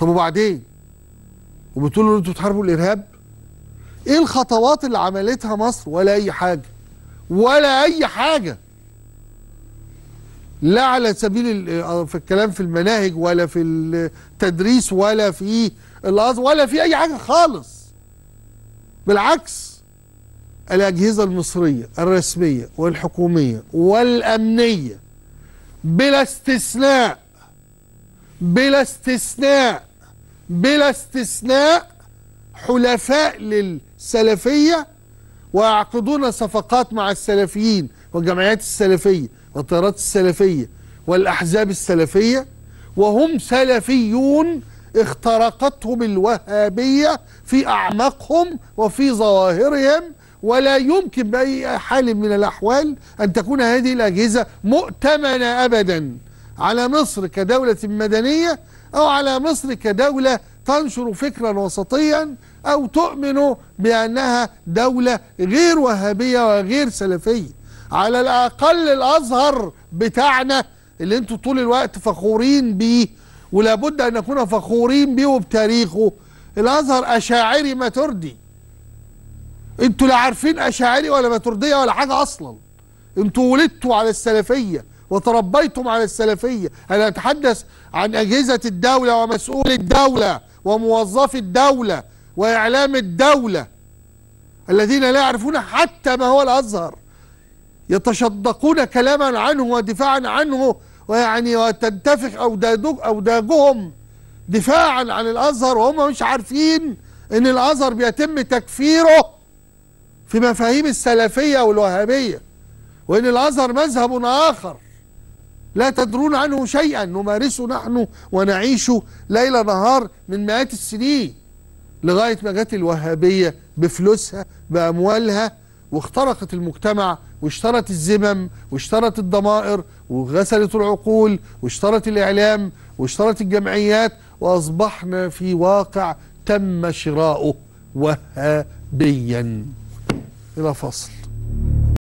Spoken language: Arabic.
طب وبعدين وبتقول له انتوا بتحاربوا الارهاب ايه الخطوات اللي عملتها مصر ولا اي حاجه ولا اي حاجه لا على سبيل آه، في الكلام في المناهج ولا في التدريس ولا في الازهر ولا في اي حاجه خالص بالعكس الاجهزه المصريه الرسميه والحكوميه والامنيه بلا استثناء بلا استثناء بلا استثناء حلفاء للسلفية ويعقدون صفقات مع السلفيين والجمعيات السلفية والطيارات السلفية والأحزاب السلفية وهم سلفيون اخترقتهم الوهابية في أعماقهم وفي ظواهرهم ولا يمكن بأي حال من الأحوال أن تكون هذه الأجهزة مؤتمنة أبداً على مصر كدولة مدنية أو على مصر كدولة تنشر فكرا وسطيا أو تؤمن بأنها دولة غير وهابية وغير سلفية على الأقل الأزهر بتاعنا اللي انتوا طول الوقت فخورين بيه ولابد أن نكون فخورين بيه وبتاريخه الأزهر أشاعري ما تردي انتوا لا عارفين أشاعري ولا ما تردية ولا حاجة أصلا انتوا ولدتوا على السلفية وتربيتم على السلفية أنا أتحدث عن أجهزة الدولة ومسؤول الدولة وموظفي الدولة وإعلام الدولة الذين لا يعرفون حتى ما هو الأزهر يتشدقون كلاما عنه ودفاعا عنه ويعني وتنتفخ أوداجهم دفاعا عن الأزهر وهم مش عارفين إن الأزهر بيتم تكفيره في مفاهيم السلفية والوهابية وإن الأزهر مذهب آخر لا تدرون عنه شيئا نمارسه نحن ونعيشه ليل نهار من مئات السنين لغاية ما جت الوهابية بفلوسها بأموالها واخترقت المجتمع واشترت الذمم واشترت الضمائر وغسلت العقول واشترت الإعلام واشترت الجمعيات وأصبحنا في واقع تم شراؤه وهابيا إلى فصل